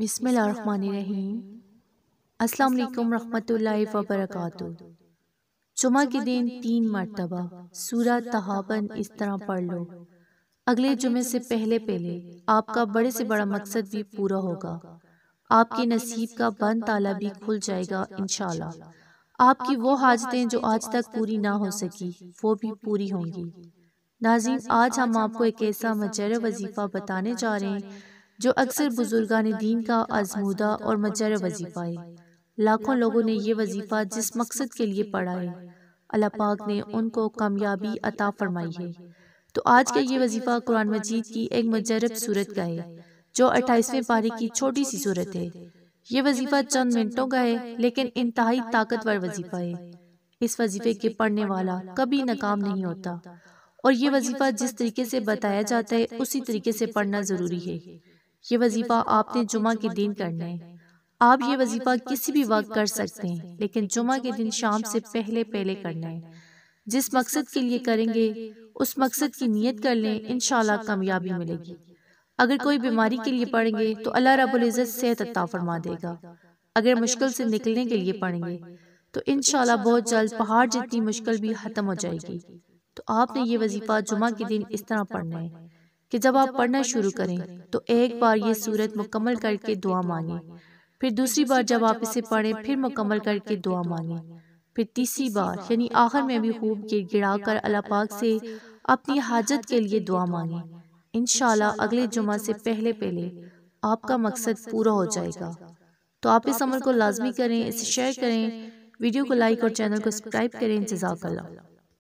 बिसमीम अल्लाम रहमतुल्लाहि व जुमा के दिन तीन मरतबा सूरा तहाबन इस तरह पढ़ लो अगले जुमे से पहले पहले आपका बड़े से बड़ा मकसद भी पूरा होगा आपके नसीब का बंद ताला भी खुल जाएगा इन आपकी वो हाजतें जो आज तक पूरी ना हो सकी वो भी पूरी होंगी नाजिम आज हम आपको एक ऐसा मजर वजीफ़ा बताने जा रहे हैं जो अक्सर बुजुर्गान दीन का आजमूदा और मजर वजीफ़ा है लाखों लोगों ने यह वजीफ़ा जिस मकसद के लिए पढ़ा है अल्लाह पाक ने उनको कामयाबी अता फरमाई है तो आज का ये वजीफ़ा कुरान मजीद की एक मजरब सूरत का है जो अट्ठाईसवें पारी की छोटी सी सूरत है ये वजीफ़ा चंद मिनटों का है लेकिन इंतहाई ताकतवर वजीफ़ा है इस वजीफे के पढ़ने वाला कभी नाकाम नहीं होता और ये वजीफ़ा जिस तरीके से बताया जाता है उसी तरीके से पढ़ना ज़रूरी है ये वजीफ़ा आपने जुमा के दिन करना है आप ये वजीफ़ा किसी भी वक्त कर सकते हैं लेकिन जुमा के दिन शाम से पहले पहले करना है जिस मकसद के लिए करेंगे उस मकसद की नीयत कर लें इनशाला कामयाबी मिलेगी अगर कोई बीमारी के लिए पढ़ेंगे तो अल्लाह रब्बुल इज़्ज़त सेहत अता फरमा देगा अगर मुश्किल से निकलने के लिए पढ़ेंगे तो इनशाला बहुत जल्द पहाड़ जितनी मुश्किल भी ख़त्म हो जाएगी तो आपने ये वजीफ़ा जुमा के दिन इस तरह पढ़ना है कि जब आप पढ़ना शुरू करें तो, तो एक बार ये सूरत मुकम्मल करके दुआ मांगें फिर दूसरी बार जब आप इसे पढ़ें फिर मुकम्मल करके दुआ मांगें फिर तीसरी बार यानी आखिर में भी खूब गिर गिरा कर अल्लाह पाक से अपनी हाजत के लिए दुआ मांगें इन अगले जुमा से पहले पहले आपका मकसद पूरा हो जाएगा तो, तो आप इस अमल को लाजमी करें इसे शेयर करें वीडियो को लाइक और चैनल को सब्सक्राइब करें जजाकल्ला